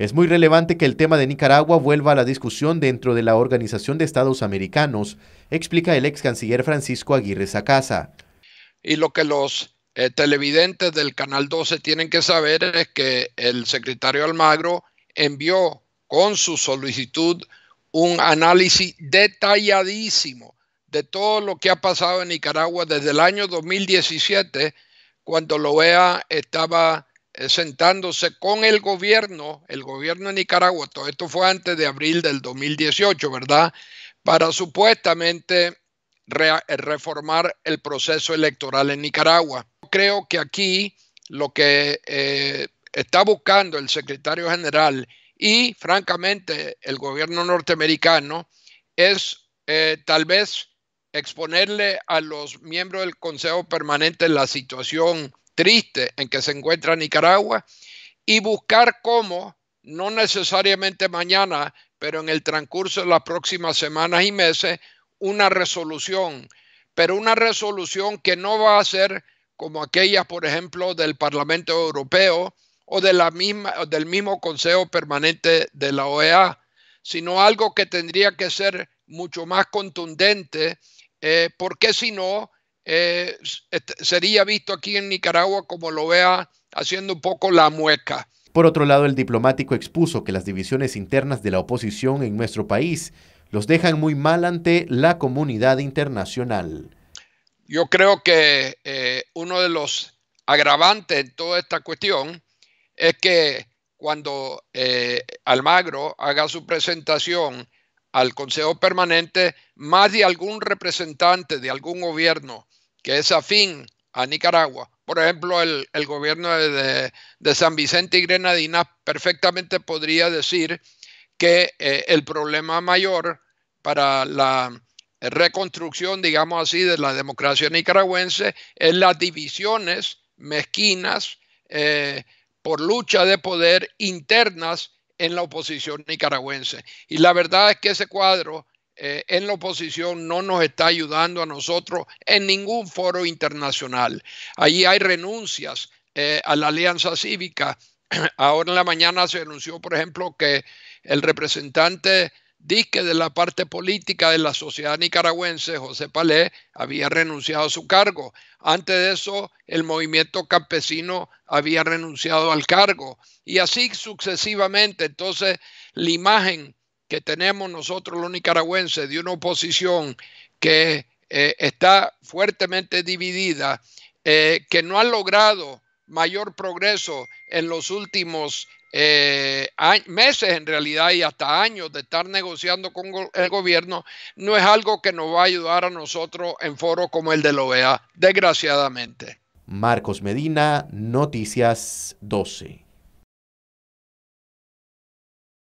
Es muy relevante que el tema de Nicaragua vuelva a la discusión dentro de la Organización de Estados Americanos, explica el ex canciller Francisco Aguirre Sacasa. Y lo que los eh, televidentes del Canal 12 tienen que saber es que el secretario Almagro envió con su solicitud un análisis detalladísimo de todo lo que ha pasado en Nicaragua desde el año 2017, cuando la OEA estaba eh, sentándose con el gobierno, el gobierno de Nicaragua, todo esto fue antes de abril del 2018, ¿verdad? Para supuestamente eh, reformar el proceso electoral en Nicaragua. Creo que aquí lo que eh, está buscando el secretario general y francamente el gobierno norteamericano es tal vez exponerle a los miembros del Consejo Permanente la situación triste en que se encuentra Nicaragua y buscar cómo, no necesariamente mañana, pero en el transcurso de las próximas semanas y meses, una resolución, pero una resolución que no va a ser como aquella, por ejemplo, del Parlamento Europeo o de la misma, del mismo Consejo Permanente de la OEA, sino algo que tendría que ser mucho más contundente, eh, porque si no, eh, sería visto aquí en Nicaragua como lo vea haciendo un poco la mueca. Por otro lado, el diplomático expuso que las divisiones internas de la oposición en nuestro país los dejan muy mal ante la comunidad internacional. Yo creo que eh, uno de los agravantes en toda esta cuestión es que cuando eh, Almagro haga su presentación al Consejo Permanente más de algún representante de algún gobierno que es afín a Nicaragua. Por ejemplo, el, gobierno de, San Vicente y Grenadina perfectamente podría decir que eh, el problema mayor para la reconstrucción, digamos así, de la democracia nicaragüense es las divisiones mezquinas eh, por lucha de poder internas en la oposición nicaragüense. Y la verdad es que ese cuadro eh, en la oposición no nos está ayudando a nosotros en ningún foro internacional. Allí hay renuncias eh, a la alianza cívica. Ahora en la mañana se anunció, por ejemplo, que el representante que de la parte política de la sociedad nicaragüense, José Palé, había renunciado a su cargo. Antes de eso, el movimiento campesino había renunciado al cargo. Y así sucesivamente. Entonces, la imagen que tenemos nosotros los nicaragüenses de una oposición que eh, está fuertemente dividida, eh, que no ha logrado mayor progreso en los últimos eh, meses en realidad y hasta años de estar negociando con el gobierno, no es algo que nos va a ayudar a nosotros en foros como el de la OEA, desgraciadamente. Marcos Medina, Noticias 12.